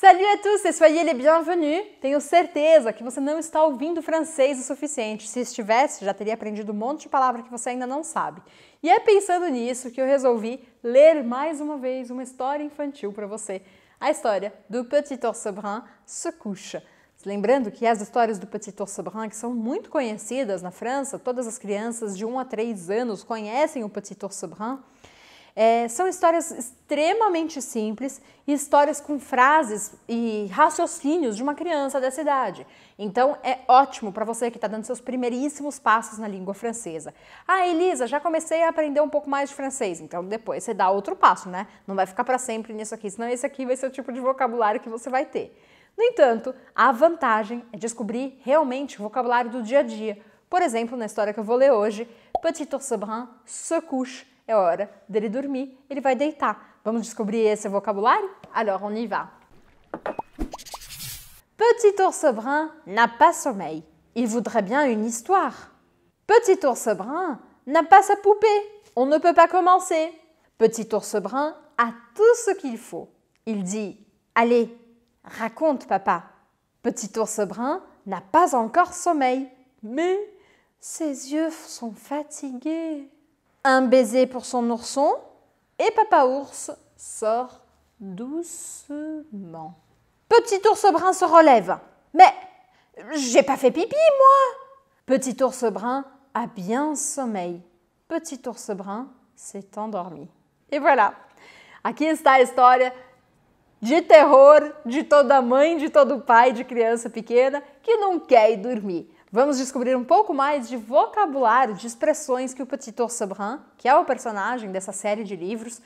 Salut à tous e soyez les bienvenus! Tenho certeza que você não está ouvindo francês o suficiente. Se estivesse, já teria aprendido um monte de palavra que você ainda não sabe. E é pensando nisso que eu resolvi ler mais uma vez uma história infantil para você. A história do Petit Ours Brun se couche. Lembrando que as histórias do Petit Ours Brun, que são muito conhecidas na França, todas as crianças de 1 a 3 anos conhecem o Petit Ours Brun. É, são histórias extremamente simples e histórias com frases e raciocínios de uma criança dessa idade. Então é ótimo para você que está dando seus primeiríssimos passos na língua francesa. Ah, Elisa, já comecei a aprender um pouco mais de francês. Então depois você dá outro passo, né? Não vai ficar para sempre nisso aqui, senão esse aqui vai ser o tipo de vocabulário que você vai ter. No entanto, a vantagem é descobrir realmente o vocabulário do dia a dia. Por exemplo, na história que eu vou ler hoje, Petit ours se couche é hora dele dormir, ele vai deitar. Vamos découvrir ce vocabulaire Alors, on y va. Petit ours brun n'a pas sommeil. Il voudrait bien une histoire. Petit ours brun n'a pas sa poupée. On ne peut pas commencer. Petit ours brun a tout ce qu'il faut. Il dit Allez, raconte, papa. Petit ours brun n'a pas encore sommeil, mais ses yeux sont fatigués. Un baiser pour son ourson et papa ours sort doucement. Petit ours brun se relève. Mais j'ai pas fait pipi, moi Petit ours brun a bien sommeil. Petit ours brun s'est endormi. Et voilà. Aqui está la histoire de terror de toda mère, de todo pai de criança pequena qui não quer dormir. Vamos descobrir um pouco mais de vocabulário, de expressões que o Petit Sabrin, que é o personagem dessa série de livros,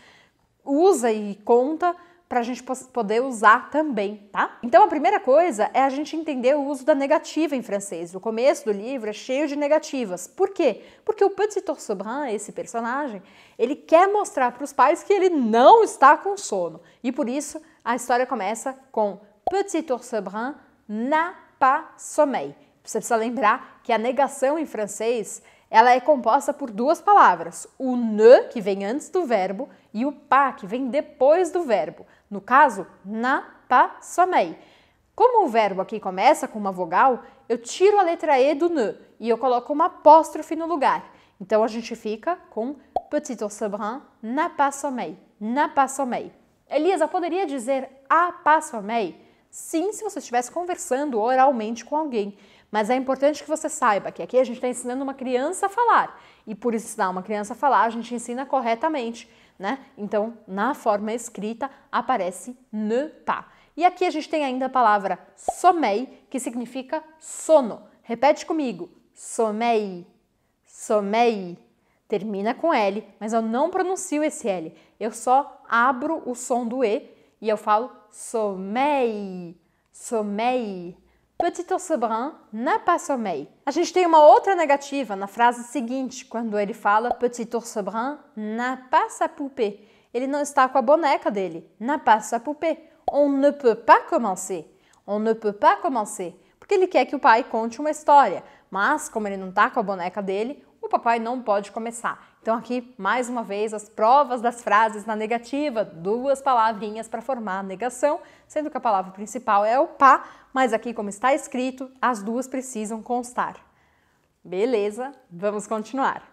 usa e conta para a gente poder usar também, tá? Então a primeira coisa é a gente entender o uso da negativa em francês. O começo do livro é cheio de negativas. Por quê? Porque o Petit Sobrin, esse personagem, ele quer mostrar para os pais que ele não está com sono. E por isso a história começa com Petit Sobrin n'a pas sommeil. Você precisa lembrar que a negação em francês ela é composta por duas palavras, o ne, que vem antes do verbo, e o pas, que vem depois do verbo. No caso, na pas sommeil. Como o verbo aqui começa com uma vogal, eu tiro a letra E do ne e eu coloco uma apóstrofe no lugar. Então a gente fica com petit au brun n'a pas sommeil, n'a pas sommeil. Elisa, poderia dizer a pas sommeil? Sim, se você estivesse conversando oralmente com alguém mas é importante que você saiba que aqui a gente está ensinando uma criança a falar. E por ensinar uma criança a falar, a gente ensina corretamente, né? Então, na forma escrita, aparece ne E aqui a gente tem ainda a palavra somei que significa sono. Repete comigo. somei, somei. Termina com L, mas eu não pronuncio esse L. Eu só abro o som do E e eu falo somei, somei. Petit osso brun n'a pas sommeil. A gente tem uma outra negativa na frase seguinte, quando ele fala Petit osso brun n'a pas sa poupée. Ele não está com a boneca dele. N'a pas sa poupée. On ne peut pas commencer. On ne peut pas commencer. Porque ele quer que o pai conte uma história, mas como ele não está com a boneca dele, o papai não pode começar. Então, aqui, mais uma vez, as provas das frases na negativa, duas palavrinhas para formar a negação, sendo que a palavra principal é o pá, mas aqui, como está escrito, as duas precisam constar. Beleza, vamos continuar.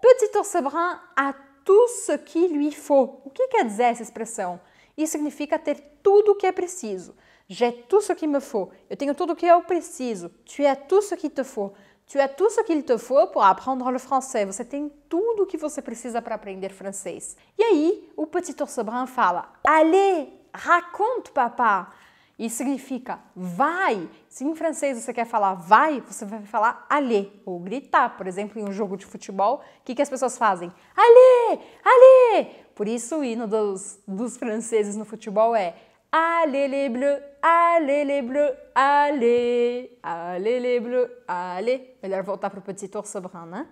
Petit Ossebrin a tout ce qu'il lui faut. O que quer dizer essa expressão? Isso significa ter tudo o que é preciso. J'ai tout ce qui me faut. Eu tenho tudo o que eu preciso. Tu as tout ce qui te faut. Tu as tudo o que te faut pour apprendre le français. Você tem tudo o que você precisa para aprender francês. E aí, o petit ours brun fala: Allez, raconte, papá. Isso significa vai. Se em francês você quer falar vai, você vai falar aller ou gritar. Por exemplo, em um jogo de futebol, o que, que as pessoas fazem? Allez, allez. Por isso, o hino dos, dos franceses no futebol é Allez les bleus, allez les bleus, allez, allez les bleus, allez. Melhor voltar para o Petit Ours Brun, né?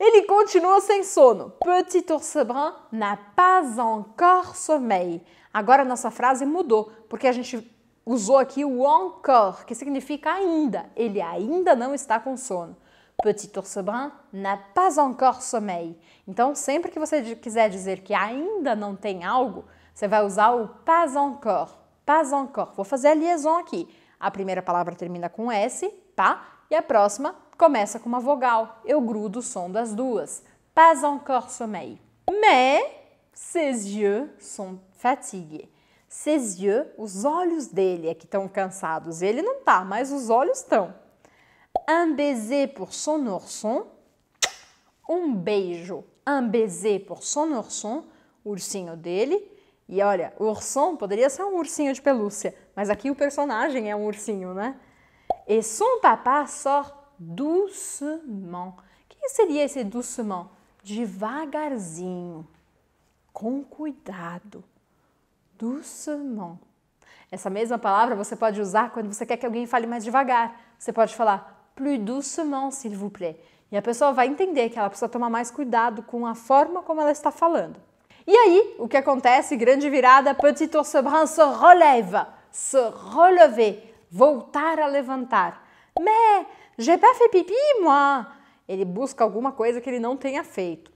Ele continua sem sono. Petit ours brun n'a pas encore sommeil. Agora a nossa frase mudou, porque a gente usou aqui o encore, que significa ainda. Ele ainda não está com sono. Petit ours brun n'a pas encore sommeil. Então, sempre que você quiser dizer que ainda não tem algo, você vai usar o pas encore, pas encore. Vou fazer a liaison aqui. A primeira palavra termina com S, pa, e a próxima começa com uma vogal. Eu grudo o som das duas. Pas encore sommeil. Mais ses yeux sont fatigués. Ses yeux, os olhos dele é que estão cansados. Ele não tá, mas os olhos estão. Un baiser pour son ourson. Um beijo. Un baiser pour son ourson. O ursinho dele. E olha, o ursão poderia ser um ursinho de pelúcia, mas aqui o personagem é um ursinho, né? E son papá sort doucement. Quem seria esse doucement? Devagarzinho, com cuidado. Doucement. Essa mesma palavra você pode usar quando você quer que alguém fale mais devagar. Você pode falar plus doucement, s'il vous plaît. E a pessoa vai entender que ela precisa tomar mais cuidado com a forma como ela está falando. E aí, o que acontece? Grande virada, Petit ours brun se relève, se relever, voltar a levantar. Mais, j'ai pas fait pipi, moi. Ele busca alguma coisa que ele não tenha feito.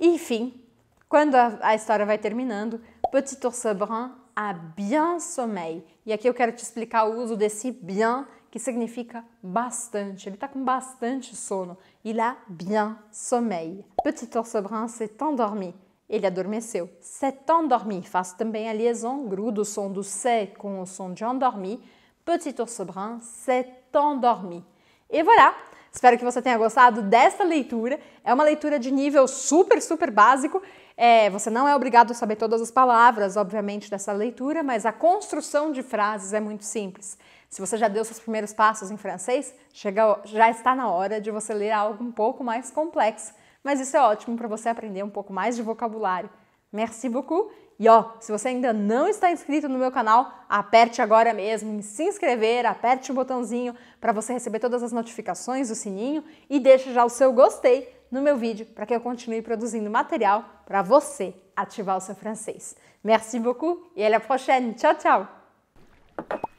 Enfim, quando a, a história vai terminando, Petit ours brun a bien sommeil. E aqui eu quero te explicar o uso desse bien, que significa bastante. Ele está com bastante sono. Il a bien sommeil. Petit ours brun s'est endormi. Ele adormeceu. S'est endormi. Faço também a liaison, grudo o som do c'est com o som de endormi. Petit ours brun s'est endormi. E voilà! Espero que você tenha gostado desta leitura. É uma leitura de nível super, super básico. É, você não é obrigado a saber todas as palavras, obviamente, dessa leitura, mas a construção de frases é muito simples. Se você já deu seus primeiros passos em francês, chega, já está na hora de você ler algo um pouco mais complexo. Mas isso é ótimo para você aprender um pouco mais de vocabulário. Merci beaucoup! E ó, se você ainda não está inscrito no meu canal, aperte agora mesmo em se inscrever, aperte o botãozinho para você receber todas as notificações, o sininho e deixe já o seu gostei no meu vídeo para que eu continue produzindo material para você ativar o seu francês. Merci beaucoup e à la prochaine. Tchau, tchau!